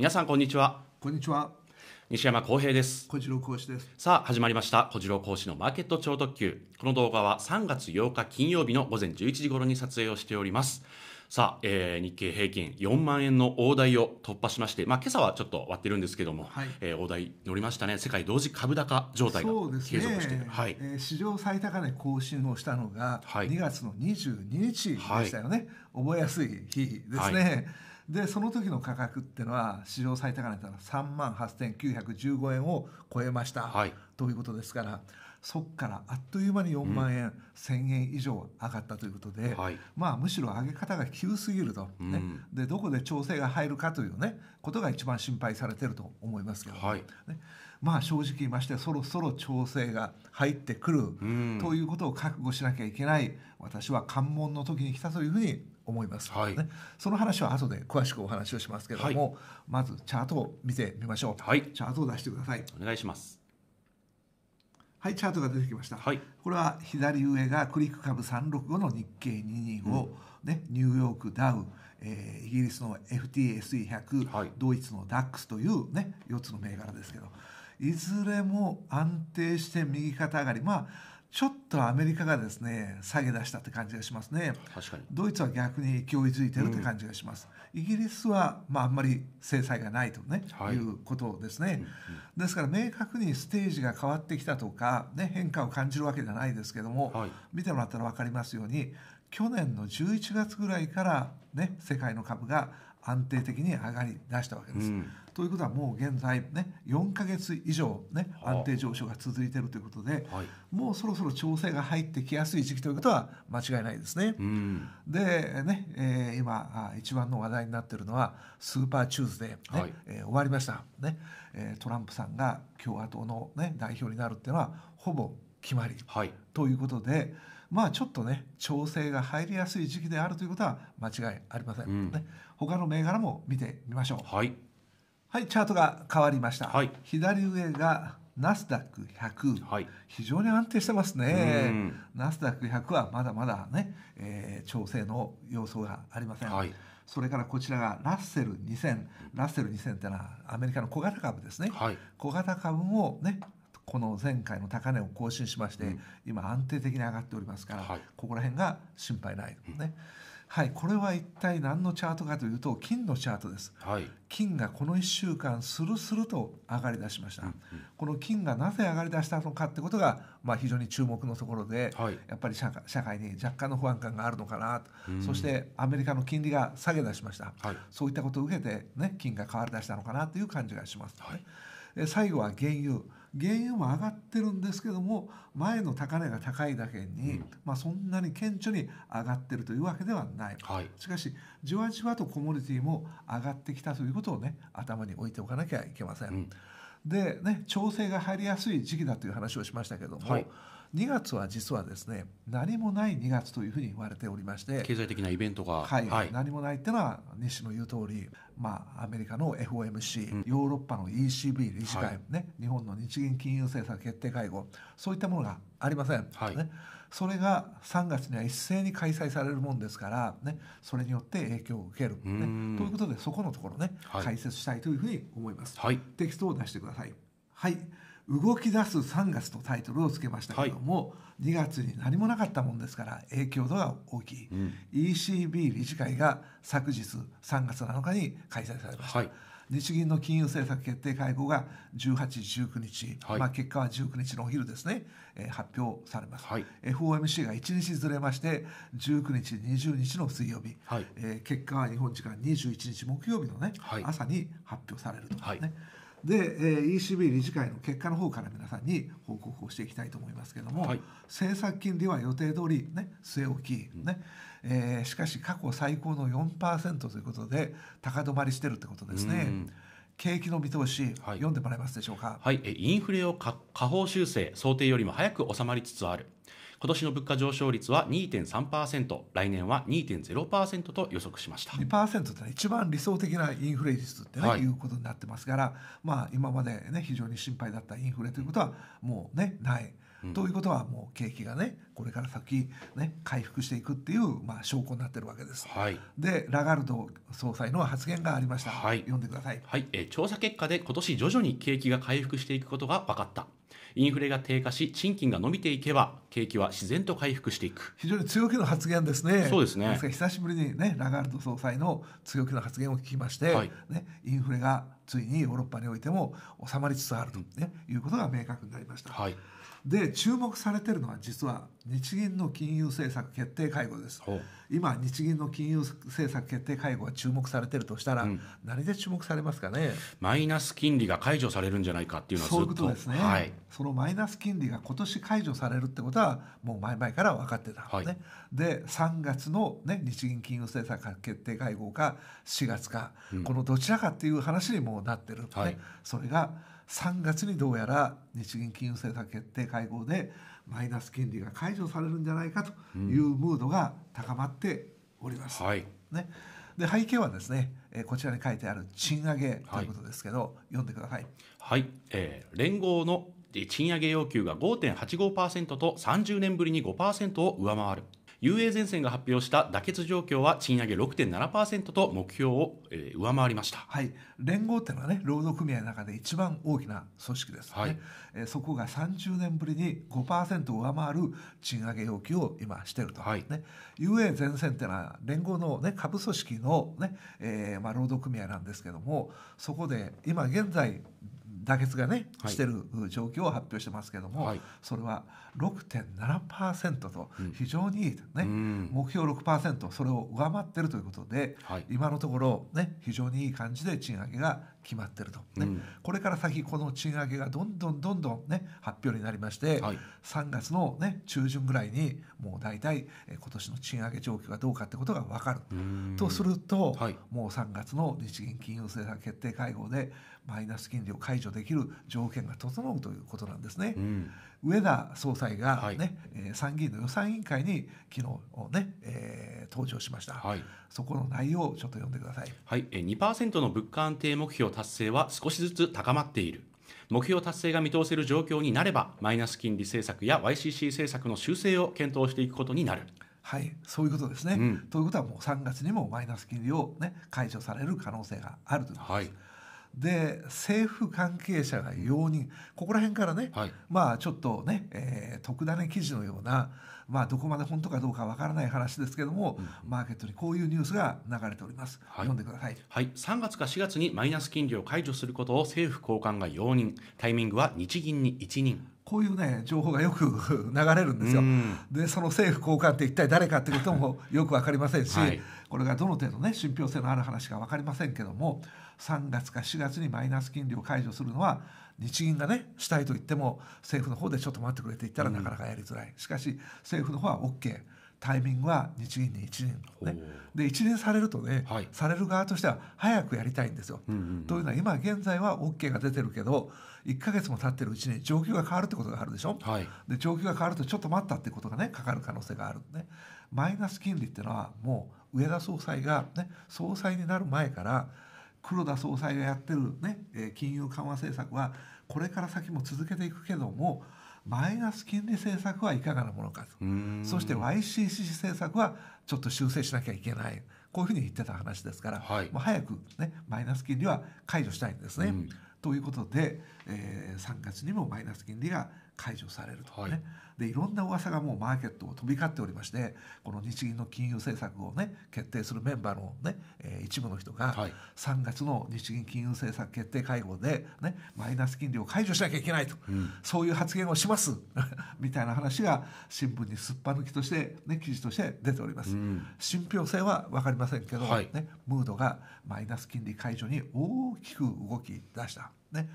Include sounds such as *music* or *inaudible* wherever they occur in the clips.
皆さんこんにちはこんにちは西山康平です小次郎講師ですさあ始まりました小次郎講師のマーケット超特急この動画は3月8日金曜日の午前11時頃に撮影をしておりますさあ、えー、日経平均4万円の大台を突破しまして、まあ、今朝はちょっと割ってるんですけども、はい、えー、大台乗りましたね、世界同時株高状態が継続してねはいえー、史上最高値更新をしたのが、2月の22日でしたよね、はい、覚えやすい日ですね。はいでその時の価格っていうのは史上最高値だったら3万8915円を超えました、はい、ということですからそこからあっという間に4万円、うん、1000円以上上がったということで、はい、まあ、むしろ上げ方が急すぎるとね、うん、でどこで調整が入るかという、ね、ことが一番心配されてると思いますけど、はい、ねまあ、正直言いましてそろそろ調整が入ってくる、うん、ということを覚悟しなきゃいけない私は関門の時に来たというふうに思いますね、はい、その話は後で詳しくお話をしますけれども、はい、まずチャートを見てみましょう、はい、チャートを出してくださいお願いしますはいチャートが出てきました、はい、これは左上がクリック株365の日経225、うん、ね、ニューヨークダウえー、イギリスの FTSE100、はい、ドイツの DAX という、ね、4つの銘柄ですけどいずれも安定して右肩上がりまあちょっとアメリカがですね下げ出したって感じがしますね確かにドイツは逆に勢いづいてるって感じがします、うん、イギリスは、まあ、あんまり制裁がないとね、はい、いうことですね、うん、ですから明確にステージが変わってきたとか、ね、変化を感じるわけじゃないですけども、はい、見てもらったら分かりますように去年の11月ぐらいから、ね、世界の株が安定的に上がり出したわけです。うん、ということはもう現在ね4か月以上ね安定上昇が続いているということで、はい、もうそろそろ調整が入ってきやすい時期ということは間違いないですね。うん、でね、えー、今一番の話題になっているのはスーパーチューズデー、ね、はい、えー、終わりました、ねえトランプさんが共和党の、ね、代表になるっていうのはほぼ決まり、はい、ということで。まあちょっとね調整が入りやすい時期であるということは間違いありません、ね、うん他の銘柄も見てみましょう。はい。はい、チャートが変わりました。はい、左上がナスダック100、はい、非常に安定してますね。ナスダック100はまだまだね、えー、調整の要素がありません。はい、それからこちらがラッセル2000、ラッセル2000ってのはアメリカの小型株ですね。はい、小型株をね。この前回の高値を更新しまして、うん、今安定的に上がっておりますから、ここら辺が心配ない、ね。うんはい、これは一体何のチャートかというと金のチャートです、はい、金がこの1週間スルスルと上がりだしました、うんうん、この金がなぜ上がりだしたのかってことが、まあ、非常に注目のところで、はい、やっぱり社会に若干の不安感があるのかなと、そしてアメリカの金利が下げ出しました、はい、そういったことを受けて、ね、金が変わりだしたのかなという感じがします、ね、最後は原油原油も上がってるんですけども前の高値が高いだけに、うん、まあ、そんなに顕著に上がってるというわけではない、はい、しかしじわじわとコモディティも上がってきたということをね頭に置いておかなきゃいけません。うん、でね調整が入りやすい時期だという話をしましたけども。はい2月は実はですね何もない2月というふうに言われておりまして経済的なイベントが、はい、はい、何もないっていうのは西の言う通り、まあ、アメリカの FOMC、うん、ヨーロッパの ECB 理事会、はい、ね、日本の日銀金融政策決定会合そういったものがありません、はい、ね、それが3月には一斉に開催されるもんですから、ね、それによって影響を受ける、ね、ということでそこのところね、解説したいというふうに思います、はい、テキストを出してください。はい動き出す3月とタイトルをつけましたけども、はい、2月に何もなかったもんですから影響度が大きい、うん、ECB 理事会が昨日3月7日に開催されました、はい、日銀の金融政策決定会合が18、19日、はい、まあ、結果は19日のお昼ですね、えー、発表されます、FOMC が1日ずれまして19日、20日の水曜日、えー、結果は日本時間21日木曜日のね、朝に発表されると、ね。で、えー、ECB 理事会の結果の方から皆さんに報告をしていきたいと思いますけれども、はい、政策金利は予定通りね据え置きね、うん、えー、しかし過去最高の4%ということで高止まりしてるってことですね。うん景気の見通し、はい、読んでもらえますでしょうか。はい、インフレを下方修正、想定よりも早く収まりつつある。今年の物価上昇率は2.3%来年は2.0%と予測しました2%って、ね、一番理想的なインフレ率ってね、はい、いうことになってますから、まあ、今まで、ね、非常に心配だったインフレということはもうねない。ということはもう景気がねこれから先、ね、回復していくっていう、まあ、証拠になってるわけです、はい、でラガルド総裁の発言がありました、はい、読んでください、はいえー、調査結果で今年徐々に景気が回復していくことが分かったインフレが低下し賃金が伸びていけば景気は自然と回復していく非常に強気の発言ですねそうですね久しぶりにねラガールド総裁の強気の発言を聞きまして、はい、ね、インフレがついにヨーロッパにおいても収まりつつあると、ね、いうことが明確になりました。はいで注目されてるのは実は日銀の金融政策決定会合です。今日銀の金融政策決定会合が注目されてるとしたら、うん、何で注目されますかね。マイナス金利が解除されるんじゃないかっていうのはそういうことですね。はい、そのマイナス金利が今年解除されるってことはもう前々から分かってたのね。はい、で3月のね日銀金融政策決定会合か4月か、うん、このどちらかっていう話にもなってる、ね、はい、それが3月にどうやら日銀金融政策決定会合でマイナス金利が解除されるんじゃないかというムードが高まっております。うん、はい、ね、で背景はですね、えこちらに書いてある賃上げということですけど、はい、読んでください。はい、えー、連合の賃上げ要求が5.85%と30年ぶりに5%を上回る UA 前線が発表した妥結状況は賃上げ6.7%と目標を、え上回りました、はい、連合っていうのはね労働組合の中で一番大きな組織ですね、はい、えそこが30年ぶりに5%上回る賃上げ要求を今していると、はいね、UA 前線っていうのは連合の、ね、下部組織のね、ねえーまあ、労働組合なんですけどもそこで今現在妥結がね、はい、してる状況を発表してますけども、はい、それは6.7%と非常にいいね、うん、目標6%それを上回ってるということで、はい、今のところね非常にいい感じで賃上げが決まってると、ね、うん、これから先この賃上げがどんどんどんどんね発表になりまして、はい、3月の、ね、中旬ぐらいにもう大体今年の賃上げ状況がどうかってことが分かるとすると、はい、もう3月の日銀金融政策決定会合でマイナス金利を解除できる条件が整うということなんですね。うん、上田総裁がね、ねはい、参議院の予算委員会に昨日ね、えー、登場しました、はい、そこの内容をちょっと読んでください。はい、2%の物価安定目標達成は少しずつ高まっている。目標達成が見通せる状況になれば、マイナス金利政策や YCC 政策の修正を検討していくことになる。はい、そういうことですね。うん、ということはもう3月にもマイナス金利を、ね、解除される可能性があるということです。はいで政府関係者が容認ここら辺からね、はい、まあちょっとね、えー、特ダネ記事のようなまあ、どこまで本当かどうかわからない話ですけども、うん、マーケットにこういうニュースが流れております、はい、読んでください、はい、3月か4月にマイナス金利を解除することを政府高官が容認タイミングは日銀に一任こういうね情報がよく流れるんですよ。でその政府高官って一体誰かってこともよくわかりませんし、はい、これがどの程度ね信憑性のある話かわかりませんけども3月か4月にマイナス金利を解除するのは日銀がねしたいと言っても政府の方でちょっと待ってくれて言ったらなかなかやりづらい、しかし政府の方は OK タイミングは日銀に一任、ね、で一任されるとね、はい、される側としては早くやりたいんですよ。うんうんうん、というのは今現在は OK が出てるけど1か月も経ってるうちに状況が変わるってことがあるでしょ、はい、で状況が変わるとちょっと待ったってことがねかかる可能性があるねマイナス金利っていうのはもう上田総裁が、ね、総裁になる前から黒田総裁がやってる、ね、金融緩和政策はこれから先も続けていくけどもマイナス金利政策はいかがなものかとそして YCC 政策はちょっと修正しなきゃいけないこういうふうに言ってた話ですから、はい、まあ、早く、ね、マイナス金利は解除したいんですね。うん、ということで、えー、3月にもマイナス金利が解除されるとかね、はい、でいろんな噂がもうマーケットを飛び交っておりましてこの日銀の金融政策をね決定するメンバーのね、えー、一部の人が3月の日銀金融政策決定会合で、ね、マイナス金利を解除しなきゃいけないと、うん、そういう発言をします *laughs* みたいな話が新聞にすっぱ抜きとして、ね、記事として出ております。うん、信憑性は分かりませんけど、はい、ね、ムードがマイナス金利解除に大きく動き出した。ね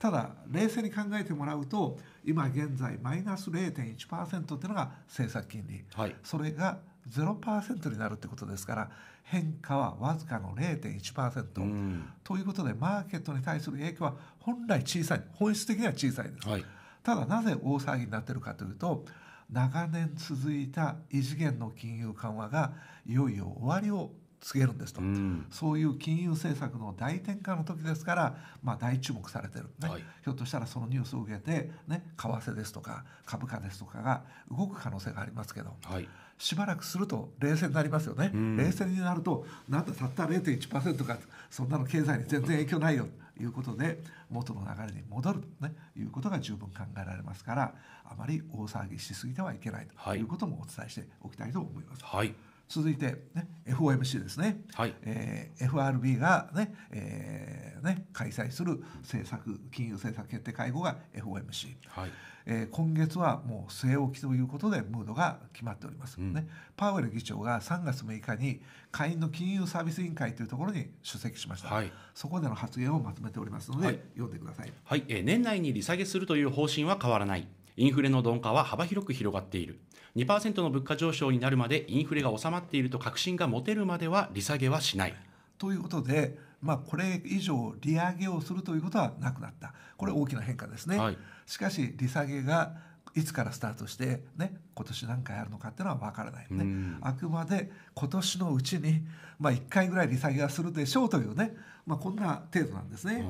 ただ冷静に考えてもらうと今現在マイナス0.1%っていうのが政策金利、はい、それが0%になるってことですから変化はわずかの0.1%、うん、ということでマーケットに対する影響は本来小さい本質的には小さいです、はい、ただなぜ大騒ぎになってるかというと長年続いた異次元の金融緩和がいよいよ終わりを告げるんですと、うん、そういう金融政策の大転換の時ですから、まあ、大注目されてるね、はい、ひょっとしたらそのニュースを受けて、ね、為替ですとか株価ですとかが動く可能性がありますけど、はい、しばらくすると冷静になりますよね、うん、冷静になるとなんだたった0.1%かそんなの経済に全然影響ないよということで元の流れに戻ると、ね、いうことが十分考えられますからあまり大騒ぎしすぎてはいけないということもお伝えしておきたいと思います。はい続いて、ね、FOMC ですね、はいえー、FRB がね,、えー、ね開催する政策金融政策決定会合が FOMC、はいえー、今月はもう据え置きということでムードが決まっております、うん、ね、パウエル議長が3月6日に下院の金融サービス委員会というところに出席しました、はい、そこでの発言をまとめておりますので、はい、読んでください、はいえー、年内に利下げするという方針は変わらないインフレの鈍化は幅広く広がっている2%の物価上昇になるまでインフレが収まっていると確信が持てるまでは利下げはしない。ということで、まあ、これ以上利上げをするということはなくなったこれ大きな変化ですね。はい、しかし利下げがいつからスタートして、ね、今年何回あるのかっていうのは分からないね。あくまで今年のうちに、まあ、1回ぐらい利下げはするでしょうというね、まあ、こんな程度なんですね。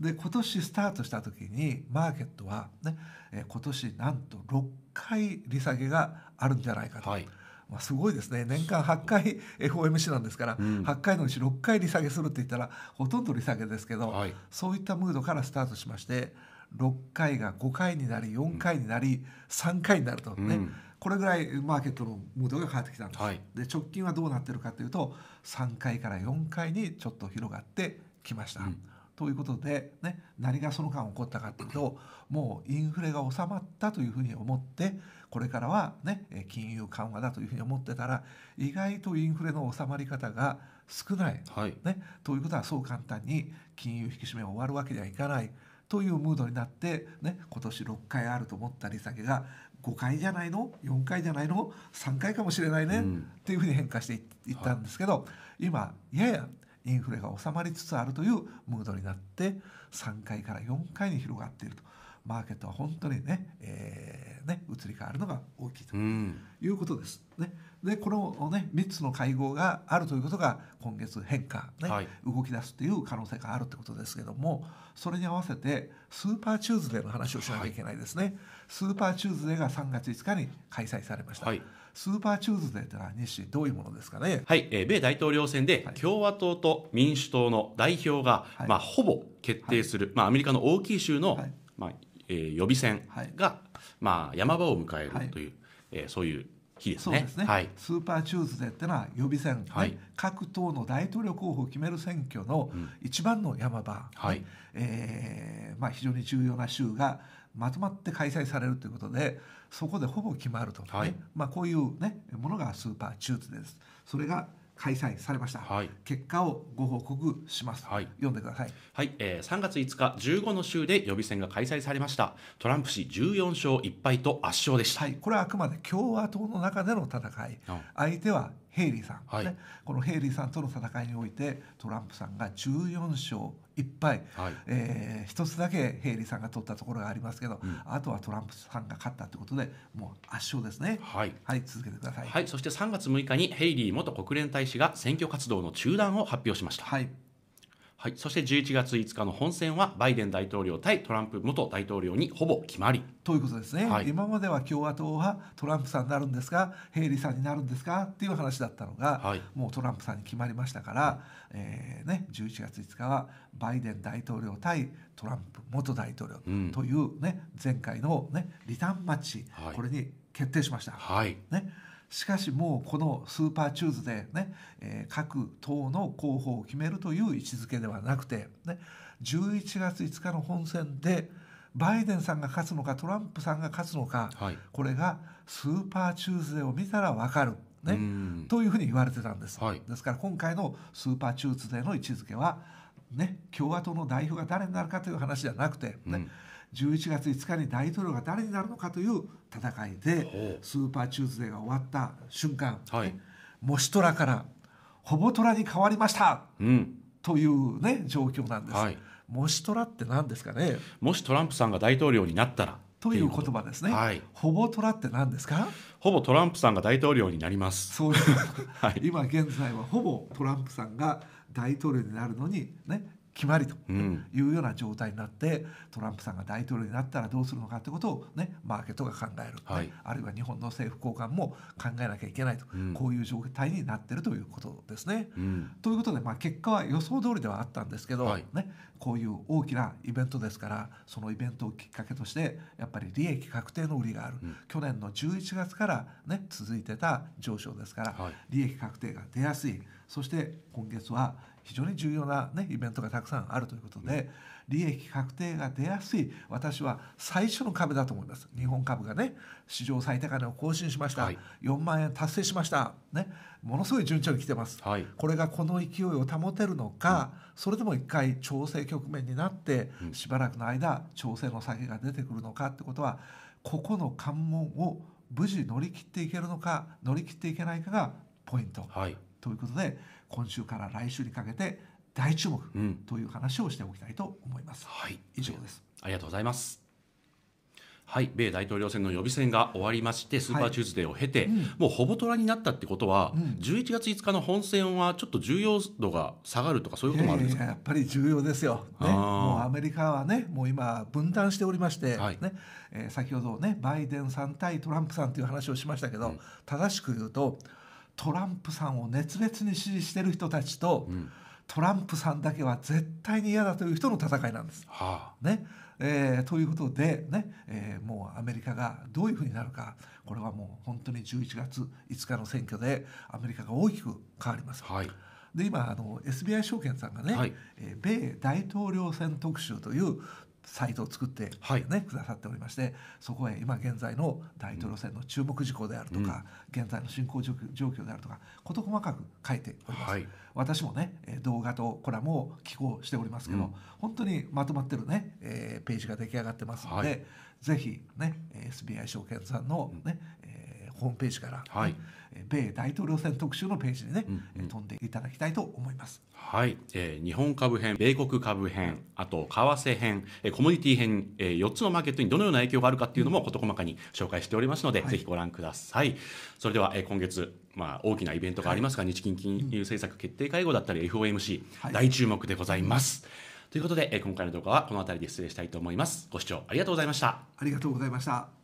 で今年スタートした時にマーケットはね、え今年なんと6回利下げがあるんじゃないかと。はいまあ、すごいですね年間8回 FOMC なんですから、うん、8回のうち6回利下げするって言ったらほとんど利下げですけど、はい、そういったムードからスタートしまして6回が5回になり4回になり、うん、3回になるとね、うん、これぐらいマーケットのムードが変わってきたんです、はい、で直近はどうなってるかというと3回から4回にちょっと広がってきました。うんということで、ね、何がその間起こったかというともうインフレが収まったというふうに思ってこれからは、ね、金融緩和だというふうに思ってたら意外とインフレの収まり方が少ない、はい、ね、ということはそう簡単に金融引き締めが終わるわけにはいかないというムードになって、ね、今年6回あると思った利下げが5回じゃないの4回じゃないの3回かもしれないね、うん、っていうふうに変化していったんですけど、はい、今ややインフレが収まりつつあるというムードになって3回から4回に広がっているとマーケットは本当にね,、えーね、移り変わるのが大きいということですね。うんでこの、ね、3つの会合があるということが今月変化ね、はい、動き出すという可能性があるということですけどもそれに合わせてスーパーチューズデーの話をしなきゃいけないですね、はい、スーパーチューズデーが3月5日に開催されました。はいスーパーチューズデーというのは西どういうものですかね。はい、えー、米大統領選で共和党と民主党の代表が、はい、まあほぼ決定する、はい、まあアメリカの大きい州の、はい、まあ、えー、予備選が、まあ山場を迎えるという、はい、えー、そういう日ですね。すねはい、スーパーチューズデーってのは予備選、ねはい、各党の大統領候補を決める選挙の一番の山場、ね、うん、はい、えー、まあ、非常に重要な州がまとまって開催されるということでそこでほぼ決まると、ね、はいまあ、こういう、ね、ものがスーパーチューズデーです。それが開催されました、はい、結果をご報告します、はい、読んでください、はいえー、3月5日15の州で予備選が開催されましたトランプ氏14勝1敗と圧勝でした、はい、これはあくまで共和党の中での戦い、相手はヘイリーさん、はい、このヘイリーさんとの戦いにおいてトランプさんが14勝1敗、はい、えー、1つだけヘイリーさんが取ったところがありますけど、うん、あとはトランプさんが勝ったということでもう圧勝ですね、はい、はい、続けてください、はい、そして3月6日にヘイリー元国連大使が選挙活動の中断を発表しました。はいはい、そして11月5日の本選はバイデン大統領対トランプ元大統領にほぼ決まりということですね、はい、今までは共和党はトランプさんになるんですかヘイリーさんになるんですかっていう話だったのが、はい、もうトランプさんに決まりましたから、えーね、11月5日はバイデン大統領対トランプ元大統領というね、うん、前回の、ね、リターンマッチ、これに決定しました。はいねしかしもうこのスーパーチューズでね、えー、各党の候補を決めるという位置づけではなくて、ね、11月5日の本選でバイデンさんが勝つのかトランプさんが勝つのか、はい、これがスーパーチューズデーを見たら分かる。ね、というふうに言われてたんです、はい、ですから今回のスーパーチューズデーの位置づけは、ね、共和党の代表が誰になるかという話じゃなくて、ね、うん11月5日に大統領が誰になるのかという戦いでスーパーチューズデーが終わった瞬間、はい、モシトラからほぼトラに変わりました、うん、というね状況なんです、はい、もしトラって何ですかねもしトランプさんが大統領になったらという言葉ですね、はい、ほぼトラって何ですかほぼトランプさんが大統領になりますそうです、*laughs* はい、今現在はほぼトランプさんが大統領になるのにね決まりというような状態になって、トランプさんが大統領になったらどうするのかということを、ね、マーケットが考える、はい、あるいは日本の政府高官も考えなきゃいけないと、うん、こういう状態になっているということですね。うん、ということで、まあ、結果は予想通りではあったんですけど、はい、ね、こういう大きなイベントですからそのイベントをきっかけとしてやっぱり利益確定の売りがある、うん、去年の11月から、ね、続いてた上昇ですから、はい、利益確定が出やすい。そして今月は非常に重要な、ね、イベントがたくさんあるということで、利益確定が出やすい私は最初の株だと思います日本株がね史上最高値を更新しました、はい、4万円達成しました、ね、ものすごい順調に来てます、はい、これがこの勢いを保てるのか、うん、それとも一回調整局面になってしばらくの間調整の先が出てくるのかってことはここの関門を無事乗り切っていけるのか乗り切っていけないかがポイント、はい、ということで今週から来週にかけて大注目という話をしておきたいと思います。うん、はい、以上です。ありがとうございます。はい、米大統領選の予備選が終わりまして、スーパーチューズデーを経て、はいうん、もうほぼ虎になったってことは、うん、11月5日の本選はちょっと重要度が下がるとか、そういうこともあるんですかやっぱり重要ですよ、ね、もうアメリカはね、もう今、分断しておりまして、はい、ねえー、先ほどね、バイデンさん対トランプさんという話をしましたけど、うん、正しく言うと、トランプさんを熱烈に支持してる人たちと、うん、トランプさんだけは絶対に嫌だという人の戦いなんです。はあ、ねえー、ということでね、ねえー、もうアメリカがどういうふうになるかこれはもう本当に11月5日の選挙でアメリカが大きく変わります。はいで今あの SBI 証券さんがね、はい、えー、米大統領選特集というサイトを作ってね、はい、くださっておりましてそこへ今現在の大統領選の注目事項であるとか、うん、現在の進行状況であるとか事細かく書いております、はい、私もね動画とコラムを寄稿しておりますけど、うん、本当にまとまってるね、えー、ページが出来上がってますので、はい、ぜひね SBI 証券さんのね、うん、えーホームページから、はい、米大統領選特集のページでね、うんうん、飛んでいただきたいと思います。はい、えー、日本株編、米国株編、あと為替編、えー、コモディティ編、えー、4つのマーケットにどのような影響があるかっていうのも事細かに紹介しておりますので、はい、ぜひご覧ください。それでは、えー、今月、まあ、大きなイベントがありますが、はい、日銀金融政策決定会合だったり、FOMC、はい、大注目でございます。ということで、え今回の動画はこの辺りで失礼したいと思います。ご視聴ありがとうございました。ありがとうございました。